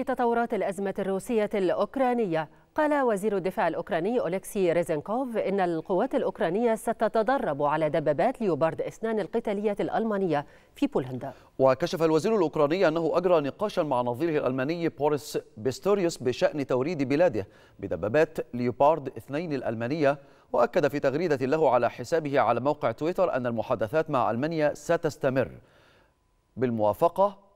في تطورات الأزمة الروسية الأوكرانية قال وزير الدفاع الأوكراني أوليكسي ريزنكوف إن القوات الأوكرانية ستتدرب على دبابات ليوبارد إثنان القتالية الألمانية في بولندا وكشف الوزير الأوكراني أنه أجرى نقاشا مع نظيره الألماني بوريس بيستوريوس بشأن توريد بلاده بدبابات ليوبارد اثنين الألمانية وأكد في تغريدة له على حسابه على موقع تويتر أن المحادثات مع ألمانيا ستستمر بالموافقة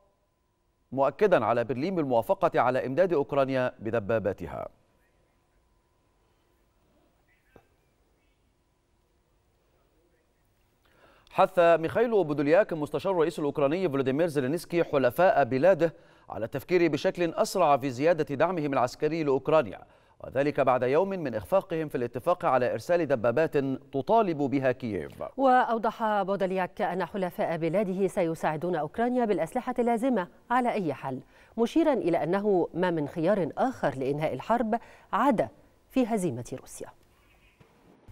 مؤكدا على برلين بالموافقة على إمداد أوكرانيا بدباباتها حث ميخايلو بودولياك مستشار الرئيس الأوكراني فلوديمير زيلينسكي حلفاء بلاده على التفكير بشكل أسرع في زيادة دعمهم العسكري لأوكرانيا وذلك بعد يوم من إخفاقهم في الاتفاق على إرسال دبابات تطالب بها كييف وأوضح بودلياك أن حلفاء بلاده سيساعدون أوكرانيا بالأسلحة اللازمة على أي حل مشيرا إلى أنه ما من خيار آخر لإنهاء الحرب عدا في هزيمة روسيا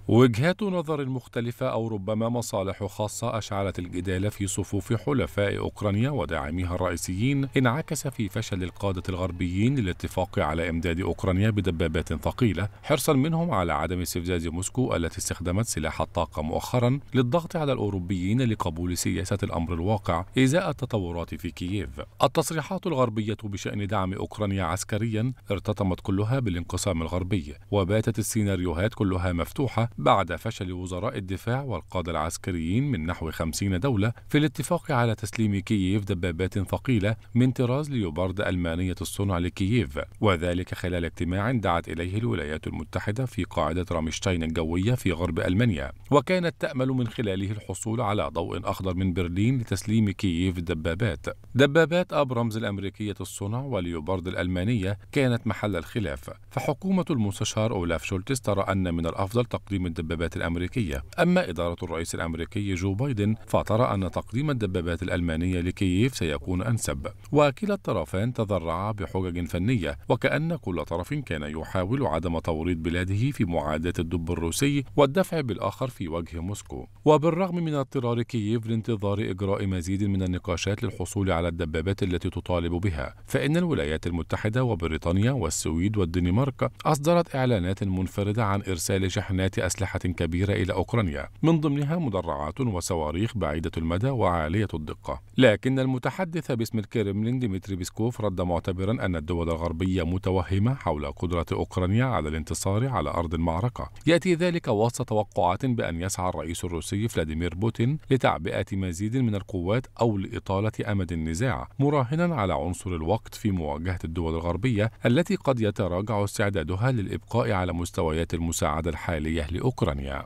وجهات نظر مختلفة أو ربما مصالح خاصة أشعلت الجدال في صفوف حلفاء أوكرانيا وداعميها الرئيسيين انعكس في فشل القادة الغربيين للاتفاق على إمداد أوكرانيا بدبابات ثقيلة حرصا منهم على عدم استفزاز موسكو التي استخدمت سلاح الطاقة مؤخرا للضغط على الأوروبيين لقبول سياسة الأمر الواقع إزاء التطورات في كييف التصريحات الغربية بشأن دعم أوكرانيا عسكريا ارتطمت كلها بالانقسام الغربي وباتت السيناريوهات كلها مفتوحة بعد فشل وزراء الدفاع والقادة العسكريين من نحو 50 دولة في الاتفاق على تسليم كييف دبابات ثقيلة من طراز ليوبارد ألمانية الصنع لكييف وذلك خلال اجتماع دعت إليه الولايات المتحدة في قاعدة رامشتاين الجوية في غرب ألمانيا وكانت تأمل من خلاله الحصول على ضوء أخضر من برلين لتسليم كييف دبابات دبابات أبرمز الأمريكية الصنع وليوبارد الألمانية كانت محل الخلاف فحكومة المستشار أولاف شولتز ترى أن من الأفضل تقديم تقديم الدبابات الأمريكية أما إدارة الرئيس الأمريكي جو بايدن فترى أن تقديم الدبابات الألمانية لكييف سيكون أنسب وكلا الطرفان تذرعا بحجج فنية وكأن كل طرف كان يحاول عدم توريط بلاده في معاداة الدب الروسي والدفع بالآخر في وجه موسكو وبالرغم من اضطرار كييف لانتظار إجراء مزيد من النقاشات للحصول على الدبابات التي تطالب بها فإن الولايات المتحدة وبريطانيا والسويد والدنمارك أصدرت إعلانات منفردة عن إرسال شحنات أسلحة كبيرة إلى أوكرانيا من ضمنها مدرعات وصواريخ بعيدة المدى وعالية الدقة لكن المتحدث باسم الكرملين ديمتري بيسكوف رد معتبرا أن الدول الغربية متوهمة حول قدرة أوكرانيا على الانتصار على أرض المعركة يأتي ذلك وسط توقعات بأن يسعى الرئيس الروسي فلاديمير بوتين لتعبئة مزيد من القوات أو لإطالة أمد النزاع مراهنا على عنصر الوقت في مواجهة الدول الغربية التي قد يتراجع استعدادها للإبقاء على مستويات المساعدة الحالية لأوكرانيا أوكرانيا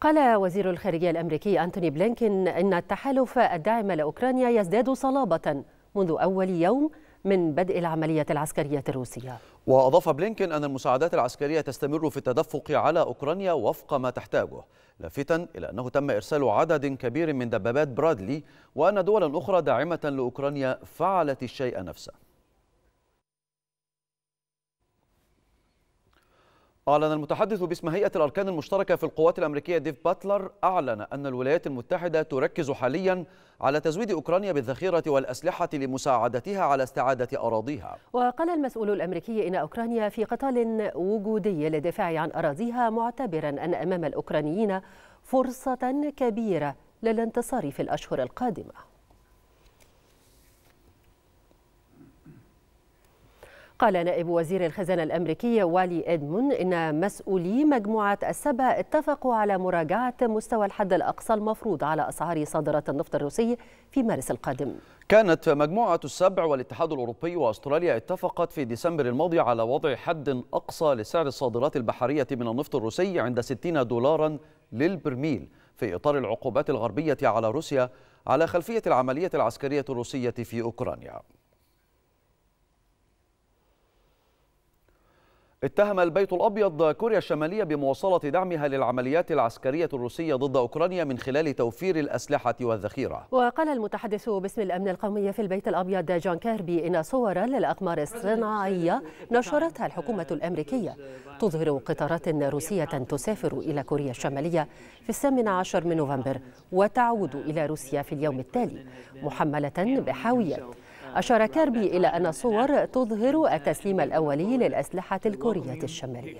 قال وزير الخارجية الأمريكي أنتوني بلينكين أن التحالف الداعم لأوكرانيا يزداد صلابة منذ أول يوم من بدء العملية العسكرية الروسية وأضاف بلينكين أن المساعدات العسكرية تستمر في التدفق على أوكرانيا وفق ما تحتاجه لافتا إلى أنه تم إرسال عدد كبير من دبابات برادلي وأن دولا أخرى داعمة لأوكرانيا فعلت الشيء نفسه أعلن المتحدث باسم هيئة الأركان المشتركة في القوات الأمريكية ديف باتلر أعلن أن الولايات المتحدة تركز حاليا على تزويد أوكرانيا بالذخيرة والأسلحة لمساعدتها على استعادة أراضيها وقال المسؤول الأمريكي إن أوكرانيا في قتال وجودي للدفاع عن أراضيها معتبرا أن أمام الأوكرانيين فرصة كبيرة للانتصار في الأشهر القادمة قال نائب وزير الخزانة الأمريكية والي إدمون إن مسؤولي مجموعة السبع اتفقوا على مراجعة مستوى الحد الأقصى المفروض على أسعار صادرات النفط الروسي في مارس القادم كانت مجموعة السبع والاتحاد الأوروبي وأستراليا اتفقت في ديسمبر الماضي على وضع حد أقصى لسعر الصادرات البحرية من النفط الروسي عند 60 دولارا للبرميل في إطار العقوبات الغربية على روسيا على خلفية العملية العسكرية الروسية في أوكرانيا اتهم البيت الأبيض كوريا الشمالية بمواصلة دعمها للعمليات العسكرية الروسية ضد أوكرانيا من خلال توفير الأسلحة والذخيرة وقال المتحدث باسم الأمن القومي في البيت الأبيض جون كيربي إن صورا للأقمار الصناعية نشرتها الحكومة الأمريكية تظهر قطارات روسية تسافر إلى كوريا الشمالية في الثامن عشر من نوفمبر وتعود إلى روسيا في اليوم التالي محملة بحاويات أشار كيربي إلى أن الصور تظهر التسليم الأولي للأسلحة الكورية الشمالية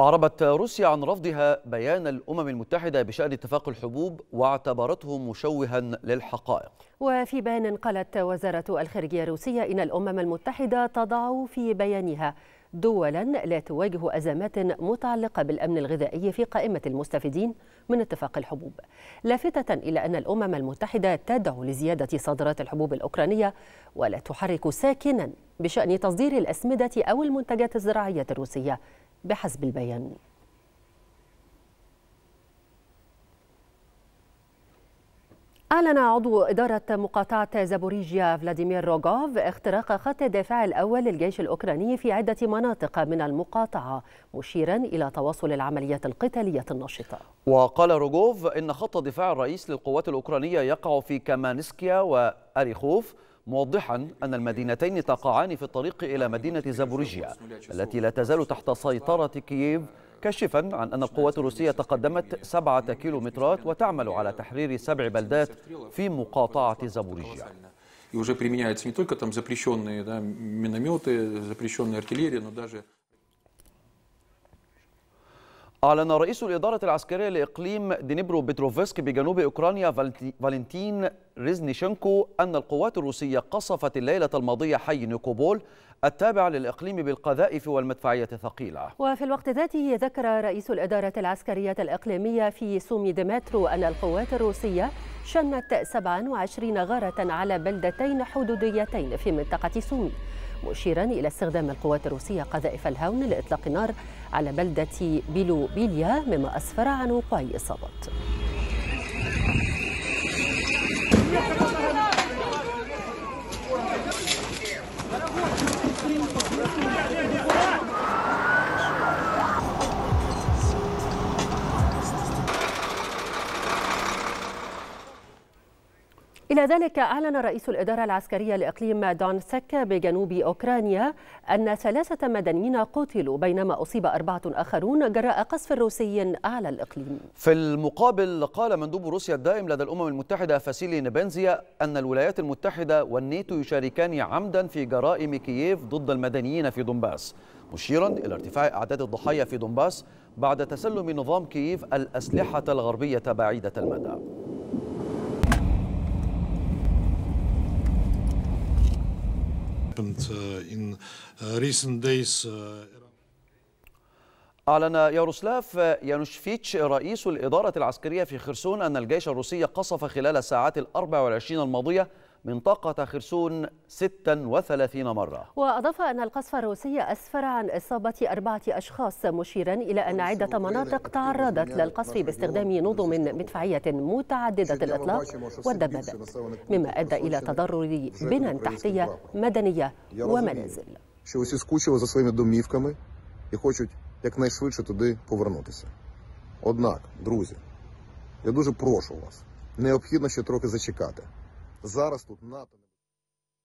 أعربت روسيا عن رفضها بيان الأمم المتحدة بشأن اتفاق الحبوب واعتبرته مشوها للحقائق وفي بيان قالت وزارة الخارجية الروسية إن الأمم المتحدة تضع في بيانها دولا لا تواجه أزمات متعلقة بالأمن الغذائي في قائمة المستفيدين من اتفاق الحبوب لافتة إلى أن الأمم المتحدة تدعو لزيادة صادرات الحبوب الأوكرانية ولا تحرك ساكنا بشأن تصدير الأسمدة أو المنتجات الزراعية الروسية بحسب البيان أعلن عضو إدارة مقاطعة زابوريجيا فلاديمير روغوف اختراق خط الدفاع الأول للجيش الأوكراني في عدة مناطق من المقاطعة مشيرا إلى تواصل العمليات القتالية النشطة وقال روغوف إن خط الدفاع الرئيس للقوات الأوكرانية يقع في كامانسكيا وأريخوف موضحا أن المدينتين تقعان في الطريق إلى مدينة زابوريجيا التي لا تزال تحت سيطرة كييف كاشفا عن أن القوات الروسية تقدمت سبعة كيلومترات وتعمل على تحرير سبع بلدات في مقاطعة زابوريجيا И уже применяются не только там запрещенные да, минометы, но даже... أعلن رئيس الإدارة العسكرية لإقليم دنيبرو بتروفسك بجنوب أوكرانيا فالنتين ريزنيشنكو أن القوات الروسية قصفت الليلة الماضية حي نيكوبول التابع للإقليم بالقذائف والمدفعية الثقيلة وفي الوقت ذاته ذكر رئيس الإدارة العسكرية الإقليمية في سومي ديمترو أن القوات الروسية شنت 27 غارة على بلدتين حدوديتين في منطقة سومي مشيرا إلى استخدام القوات الروسية قذائف الهاون لإطلاق النار على بلدة بيلو بيليا مما أسفر عن وقوع إصابات كذلك أعلن رئيس الإدارة العسكرية لإقليم دونسك بجنوب أوكرانيا أن ثلاثة مدنيين قتلوا بينما أصيب أربعة آخرون جراء قصف روسي على الإقليم في المقابل قال مندوب روسيا الدائم لدى الأمم المتحدة فاسيلي نبنزيا أن الولايات المتحدة والناتو يشاركان عمدا في جرائم كييف ضد المدنيين في دونباس مشيرا إلى ارتفاع أعداد الضحايا في دونباس بعد تسلم نظام كييف الأسلحة الغربية بعيدة المدى Uh, uh, uh, أعلن ياروسلاف يانوشفيتش رئيس الإدارة العسكرية في خرسون أن الجيش الروسي قصف خلال الساعات الأربع والعشرين الماضية منطقة خرسون 36 مرة وأضاف أن القصف الروسي أسفر عن إصابة أربعة أشخاص مشيرا إلى أن عدة مناطق تعرضت للقصف باستخدام نظم مدفعية متعددة الإطلاق والدبابات مما أدى إلى تضرر بنى تحتية مدنية ومنازل Однак, друзі, я дуже прошу вас, необхідно ще трохи зачекати. зараз тут НАТО.